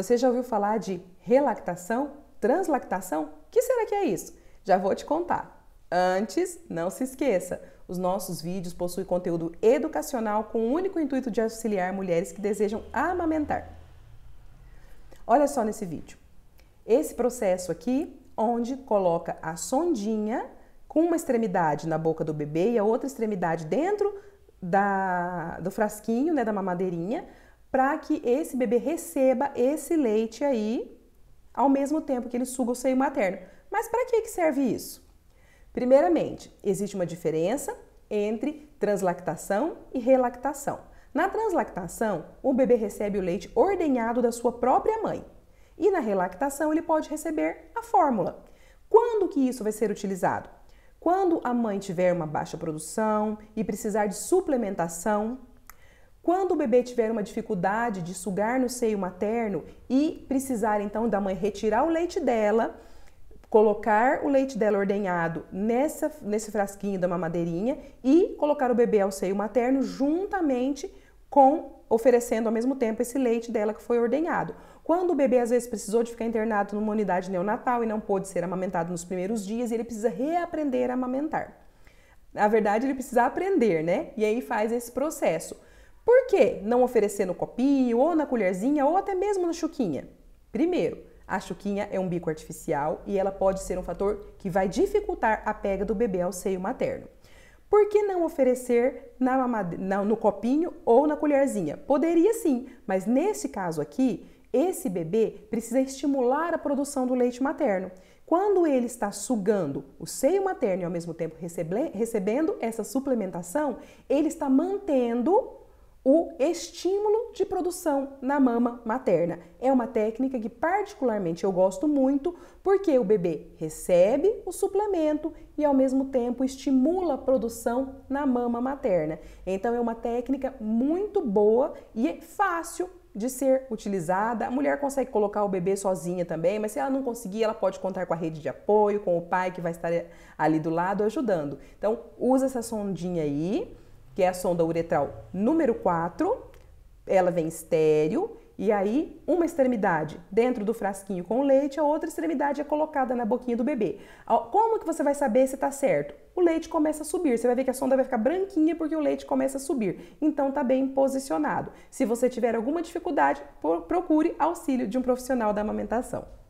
Você já ouviu falar de relactação? Translactação? Que será que é isso? Já vou te contar. Antes, não se esqueça, os nossos vídeos possuem conteúdo educacional com o único intuito de auxiliar mulheres que desejam amamentar. Olha só nesse vídeo. Esse processo aqui, onde coloca a sondinha com uma extremidade na boca do bebê e a outra extremidade dentro da, do frasquinho, né, da mamadeirinha, para que esse bebê receba esse leite aí ao mesmo tempo que ele suga o seio materno. Mas para que, que serve isso? Primeiramente, existe uma diferença entre translactação e relactação. Na translactação, o bebê recebe o leite ordenhado da sua própria mãe. E na relactação, ele pode receber a fórmula. Quando que isso vai ser utilizado? Quando a mãe tiver uma baixa produção e precisar de suplementação, quando o bebê tiver uma dificuldade de sugar no seio materno e precisar então da mãe retirar o leite dela, colocar o leite dela ordenhado nessa, nesse frasquinho da mamadeirinha e colocar o bebê ao seio materno juntamente com oferecendo ao mesmo tempo esse leite dela que foi ordenhado. Quando o bebê às vezes precisou de ficar internado numa unidade neonatal e não pôde ser amamentado nos primeiros dias, ele precisa reaprender a amamentar. Na verdade, ele precisa aprender, né? E aí faz esse processo. Por que não oferecer no copinho, ou na colherzinha, ou até mesmo na chuquinha? Primeiro, a chuquinha é um bico artificial e ela pode ser um fator que vai dificultar a pega do bebê ao seio materno. Por que não oferecer na mamade... na, no copinho ou na colherzinha? Poderia sim, mas nesse caso aqui, esse bebê precisa estimular a produção do leite materno. Quando ele está sugando o seio materno e ao mesmo tempo recebendo essa suplementação, ele está mantendo o estímulo de produção na mama materna. É uma técnica que particularmente eu gosto muito, porque o bebê recebe o suplemento e ao mesmo tempo estimula a produção na mama materna. Então é uma técnica muito boa e é fácil de ser utilizada. A mulher consegue colocar o bebê sozinha também, mas se ela não conseguir, ela pode contar com a rede de apoio, com o pai que vai estar ali do lado ajudando. Então usa essa sondinha aí que é a sonda uretral número 4, ela vem estéreo, e aí uma extremidade dentro do frasquinho com leite, a outra extremidade é colocada na boquinha do bebê. Como que você vai saber se está certo? O leite começa a subir, você vai ver que a sonda vai ficar branquinha porque o leite começa a subir. Então está bem posicionado. Se você tiver alguma dificuldade, procure auxílio de um profissional da amamentação.